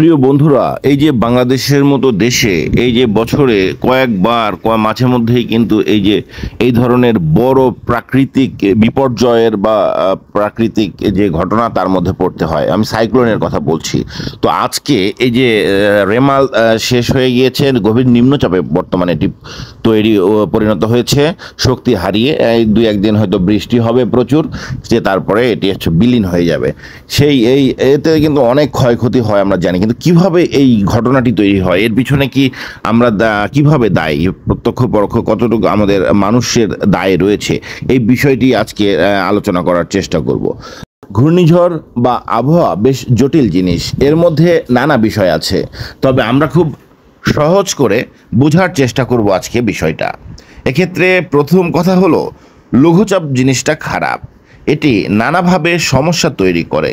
প্রিয় বন্ধুরা এই যে বাংলাদেশের মতো দেশে এই যে বছরে কয়েকবার মাঝে মধ্যেই কিন্তু এই যে এই ধরনের বড় প্রাকৃতিক বিপর্যয়ের বা প্রাকৃতিক যে ঘটনা তার মধ্যে পড়তে হয় আমি সাইক্লোনের কথা বলছি তো আজকে এই যে রেমাল শেষ হয়ে গিয়েছে গভীর নিম্নচাপে বর্তমানে এটি তৈরি পরিণত হয়েছে শক্তি হারিয়ে এই দুই একদিন হয়তো বৃষ্টি হবে প্রচুর যে তারপরে এটি হচ্ছে বিলীন হয়ে যাবে সেই এই এতে কিন্তু অনেক ক্ষয়ক্ষতি হয় আমরা জানি কিন্তু কিভাবে এই ঘটনাটি তৈরি হয় এর পিছনে কি আমরা কিভাবে দায়ী প্রত্যক্ষ পরোক্ষ কতটুকু আমাদের মানুষের দায় রয়েছে এই বিষয়টি আজকে আলোচনা করার চেষ্টা করব ঘূর্ণিঝড় বা আবহাওয়া বেশ জটিল জিনিস এর মধ্যে নানা বিষয় আছে তবে আমরা খুব সহজ করে বোঝার চেষ্টা করব আজকে বিষয়টা এক্ষেত্রে প্রথম কথা হলো লঘুচাপ জিনিসটা খারাপ এটি নানাভাবে সমস্যা তৈরি করে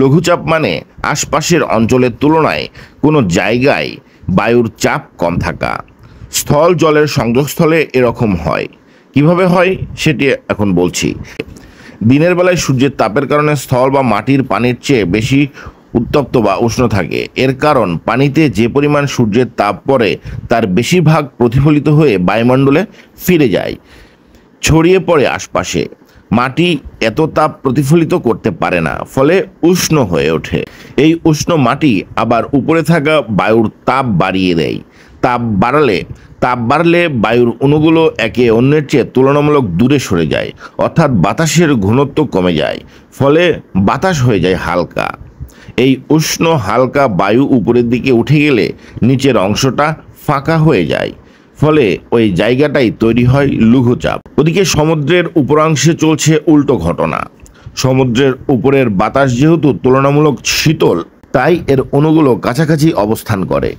লঘুচাপ মানে আশপাশের অঞ্চলের তুলনায় কোনো জায়গায় বায়ুর চাপ কম থাকা স্থল জলের সংযোগস্থলে এরকম হয় কিভাবে হয় সেটি এখন বলছি দিনের বেলায় সূর্যের তাপের কারণে স্থল বা মাটির পানির চেয়ে বেশি উত্তপ্ত বা উষ্ণ থাকে এর কারণ পানিতে যে পরিমাণ সূর্যের তাপ পড়ে তার বেশিরভাগ প্রতিফলিত হয়ে বায়ুমণ্ডলে ফিরে যায় ছড়িয়ে পড়ে আশপাশে মাটি এত তাপ প্রতিফলিত করতে পারে না ফলে উষ্ণ হয়ে ওঠে এই উষ্ণ মাটি আবার উপরে থাকা বায়ুর তাপ বাড়িয়ে দেয় তাপ বাড়ালে তাপ বাড়লে বায়ুর অণুগুলো একে অন্যের চেয়ে তুলনামূলক দূরে সরে যায় অর্থাৎ বাতাসের ঘনত্ব কমে যায় ফলে বাতাস হয়ে যায় হালকা এই উষ্ণ হালকা বায়ু উপরের দিকে উঠে গেলে নিচের অংশটা ফাঁকা হয়ে যায় ফলে ওই জায়গাটাই তৈরি হয় লুঘুচাপ ওদিকে সমুদ্রের উপরাংশে চলছে উল্টো ঘটনা সমুদ্রের উপরের বাতাস যেহেতু তুলনামূলক শীতল তাই এর অণুগুলো কাছাকাছি অবস্থান করে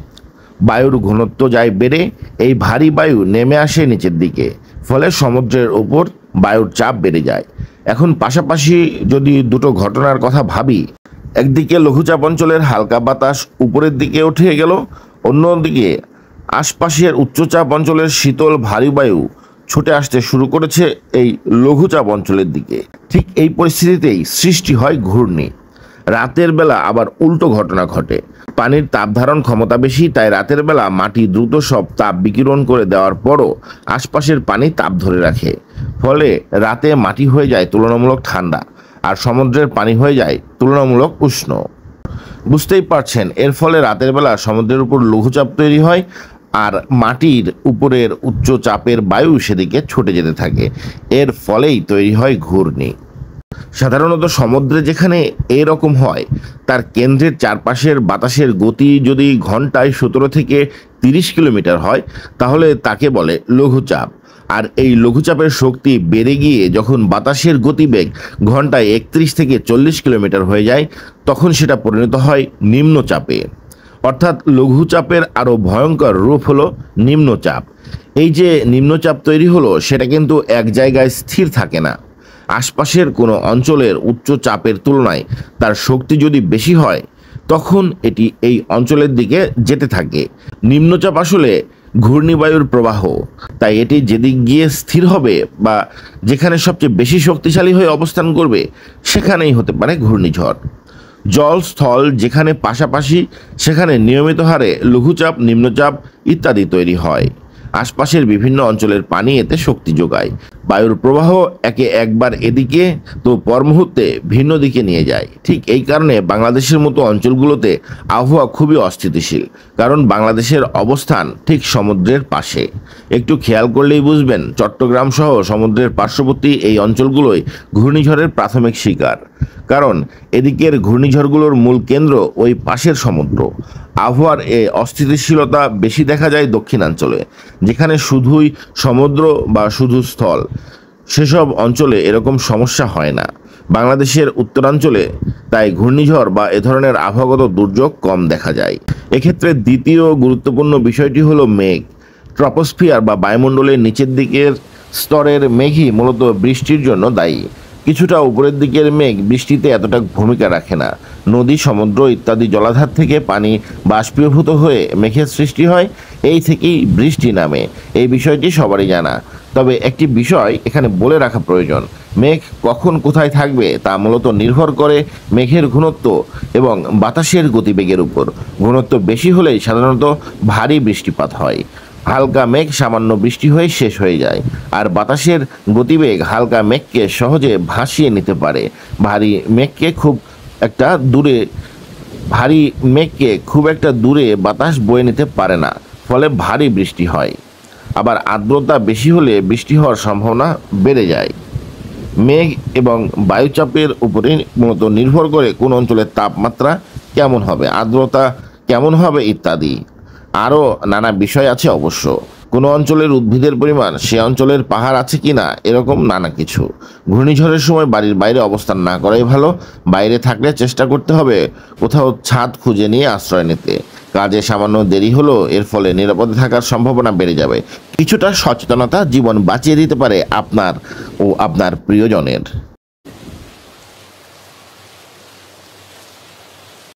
বায়ুর ঘনত্ব যায় বেড়ে এই ভারী বায়ু নেমে আসে নিচের দিকে ফলে সমুদ্রের উপর বায়ুর চাপ বেড়ে যায় এখন পাশাপাশি যদি দুটো ঘটনার কথা ভাবি একদিকে লঘুচাপ অঞ্চলের হালকা বাতাস উপরের দিকে উঠে গেল অন্যদিকে আশপাশের উচ্চচাপ অঞ্চলের শীতল ভারী বায়ু ছুটে আসতে শুরু করেছে এই লঘুচাপ অঞ্চলের দিকে ঠিক এই পরিস্থিতিতেই সৃষ্টি হয় ঘূর্ণি রাতের বেলা আবার উল্টো ঘটনা ঘটে পানির তাপ ধারণ ক্ষমতা বেশি তাই রাতের বেলা মাটি দ্রুত সব তাপ বিকিরণ করে দেওয়ার পরও আশপাশের পানি তাপ ধরে রাখে ফলে রাতে মাটি হয়ে যায় তুলনামূলক ঠান্ডা আর সমুদ্রের পানি হয়ে যায় তুলনামূলক উষ্ণ বুঝতেই পারছেন এর ফলে রাতের বেলা সমুদ্রের উপর লঘুচাপ তৈরি হয় আর মাটির উপরের উচ্চ চাপের বায়ু সেদিকে ছুটে যেতে থাকে এর ফলেই তৈরি হয় ঘূর্ণি সাধারণত সমুদ্রে যেখানে এরকম হয় তার কেন্দ্রের চারপাশের বাতাসের গতি যদি ঘন্টায় সতেরো থেকে তিরিশ কিলোমিটার হয় তাহলে তাকে বলে লঘুচাপ আর এই লঘুচাপের শক্তি বেড়ে গিয়ে যখন বাতাসের গতিবেগ ঘন্টায় একত্রিশ থেকে চল্লিশ কিলোমিটার হয়ে যায় তখন সেটা পরিণত হয় নিম্নচাপে অর্থাৎ লঘুচাপের আরও ভয়ঙ্কর রূপ হলো নিম্নচাপ এই যে নিম্নচাপ তৈরি হলো সেটা কিন্তু এক জায়গায় স্থির থাকে না আশপাশের কোনো অঞ্চলের উচ্চ চাপের তুলনায় তার শক্তি যদি বেশি হয় তখন এটি এই অঞ্চলের দিকে যেতে থাকে নিম্নচাপ আসলে ঘূর্ণিবায়ুর প্রবাহ তাই এটি যেদিক গিয়ে স্থির হবে বা যেখানে সবচেয়ে বেশি শক্তিশালী হয়ে অবস্থান করবে সেখানেই হতে পারে ঘূর্ণিঝড় জল স্থল যেখানে পাশাপাশি সেখানে নিয়মিত হারে লঘুচাপ নিম্নচাপ ইত্যাদি তৈরি হয় আশপাশের বিভিন্ন অঞ্চলের পানি এতে শক্তি যোগায় বায়ুর প্রবাহ একে একবার এদিকে তো পর মুহূর্তে ভিন্ন দিকে নিয়ে যায় ঠিক এই কারণে বাংলাদেশের মতো অঞ্চলগুলোতে আবহাওয়া খুবই অস্থিতিশীল কারণ বাংলাদেশের অবস্থান ঠিক সমুদ্রের পাশে একটু খেয়াল করলেই বুঝবেন চট্টগ্রাম সহ সমুদ্রের পার্শ্ববর্তী এই অঞ্চলগুলোই ঘূর্ণিঝড়ের প্রাথমিক শিকার কারণ এদিকের ঘূর্ণিঝড়গুলোর মূল কেন্দ্র ওই পাশের সমুদ্র আবহাওয়ার এ অস্থিতিশীলতা বেশি দেখা যায় দক্ষিণাঞ্চলে যেখানে শুধুই সমুদ্র বা শুধু স্থল সেসব অঞ্চলে এরকম সমস্যা হয় না বাংলাদেশের উত্তরাঞ্চলে তাই ঘূর্ণিঝড় বা এ ধরনের আবহাওয়াগত দুর্যোগ কম দেখা যায় এক্ষেত্রে দ্বিতীয় গুরুত্বপূর্ণ বিষয়টি হলো মেঘ ট্রপোস্ফিয়ার বা বায়ুমণ্ডলের নিচের দিকের স্তরের মেঘই মূলত বৃষ্টির জন্য দায়ী কিছুটা উপরের দিকের মেঘ বৃষ্টিতে এতটা ভূমিকা রাখে না নদী সমুদ্র ইত্যাদি জলাধার থেকে পানি বাষ্পীভূত হয়ে মেঘের সৃষ্টি হয় এই থেকেই বৃষ্টি নামে এই বিষয়টি সবারই জানা তবে একটি বিষয় এখানে বলে রাখা প্রয়োজন মেঘ কখন কোথায় থাকবে তা মূলত নির্ভর করে মেঘের ঘনত্ব এবং বাতাসের গতিবেগের উপর ঘনত্ব বেশি হলেই সাধারণত ভারী বৃষ্টিপাত হয় হালকা মেঘ সামান্য বৃষ্টি হয়ে শেষ হয়ে যায় আর বাতাসের গতিবেগ হালকা মেঘকে সহজে ভাসিয়ে নিতে পারে ভারী মেঘকে খুব একটা দূরে ভারী মেঘকে খুব একটা দূরে বাতাস বয়ে নিতে পারে না ফলে ভারী বৃষ্টি হয় আবার আর্দ্রতা বেশি হলে বৃষ্টি হওয়ার সম্ভাবনা বেড়ে যায় মেঘ এবং বায়ুচাপের উপরে মূলত নির্ভর করে কোন অঞ্চলের তাপমাত্রা কেমন হবে আর্দ্রতা কেমন হবে ইত্যাদি আরও নানা বিষয় আছে অবশ্য কোনো অঞ্চলের উদ্ভিদের পরিমাণ সে অঞ্চলের পাহাড় আছে কি না এরকম নানা কিছু ঘূর্ণিঝড়ের সময় বাড়ির বাইরে অবস্থান না করাই ভালো বাইরে থাকলে চেষ্টা করতে হবে কোথাও ছাদ খুঁজে নিয়ে আশ্রয় নিতে কাজে সামান্য দেরি হলো এর ফলে নিরাপদে থাকার সম্ভাবনা বেড়ে যাবে কিছুটা সচেতনতা জীবন বাঁচিয়ে দিতে পারে আপনার ও আপনার প্রিয়জনের